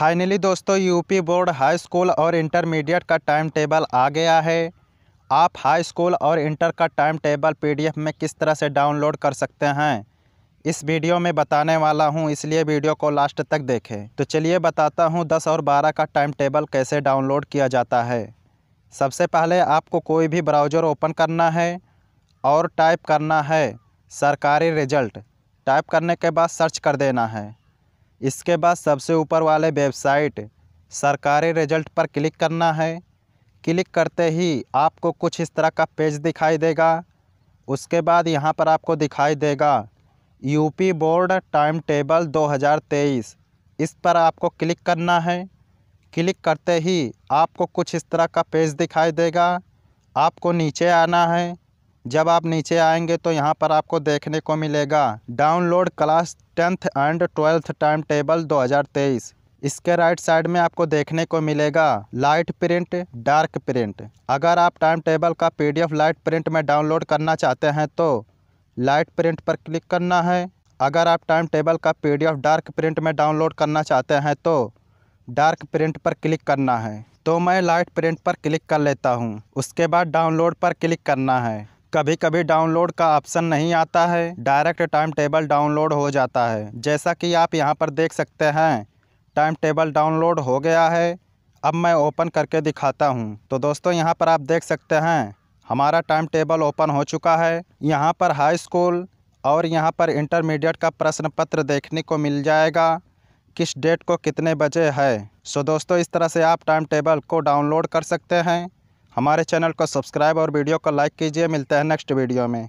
finally दोस्तों UP board high school और intermediate का टाइम टेबल आ गया है आप हाई स्कूल और इंटर का टाइम टेबल पीडीएफ में किस तरह से डाउनलोड कर सकते हैं इस वीडियो में बताने वाला हूं इसलिए वीडियो को लास्ट तक देखें तो चलिए बताता हूं 10 और 12 का टाइम टेबल कैसे डाउनलोड किया जाता है सबसे पहले आपको कोई भी ब्राउज़र ओपन करना है और टाइप करना है सरकारी रिजल्ट टाइप करने के बाद सर्च कर देना है इसके बाद सबसे ऊपर वाले वेबसाइट सरकारी रिजल्ट पर क्लिक करना है क्लिक करते ही आपको कुछ इस तरह का पेज दिखाई देगा उसके बाद यहाँ पर आपको दिखाई देगा यूपी बोर्ड टाइम टेबल 2023 इस पर आपको क्लिक करना है क्लिक करते ही आपको कुछ इस तरह का पेज दिखाई देगा आपको नीचे आना है जब आप नीचे आएंगे तो यहाँ पर आपको देखने को मिलेगा download class tenth and twelfth time table 2023 इसके राइट साइड में आपको देखने को मिलेगा लाइट प्रिंट डार्क प्रिंट अगर आप टाइम टेबल का पीडीएफ लाइट प्रिंट में डाउनलोड करना चाहते हैं तो लाइट प्रिंट पर क्लिक करना है अगर आप टाइम टेबल का पीडीएफ डार्क प्रिंट में डाउनलोड करना चाहते हैं तो डार्क प्रिंट पर क्लिक करना है तो मैं लाइट प्रिंट पर क्लिक कर लेता हूँ उसके बाद डाउनलोड पर क्लिक करना है कभी कभी डाउनलोड का ऑप्शन नहीं आता है डायरेक्ट टाइम टेबल डाउनलोड हो जाता है जैसा कि आप यहाँ पर देख सकते हैं टाइम टेबल डाउनलोड हो गया है अब मैं ओपन करके दिखाता हूँ तो दोस्तों यहाँ पर आप देख सकते हैं हमारा टाइम टेबल ओपन हो चुका है यहाँ पर हाई स्कूल और यहाँ पर इंटरमीडिएट का प्रश्न पत्र देखने को मिल जाएगा किस डेट को कितने बजे है सो दोस्तों इस तरह से आप टाइम टेबल को डाउनलोड कर सकते हैं हमारे चैनल को सब्सक्राइब और वीडियो को लाइक कीजिए मिलते हैं नेक्स्ट वीडियो में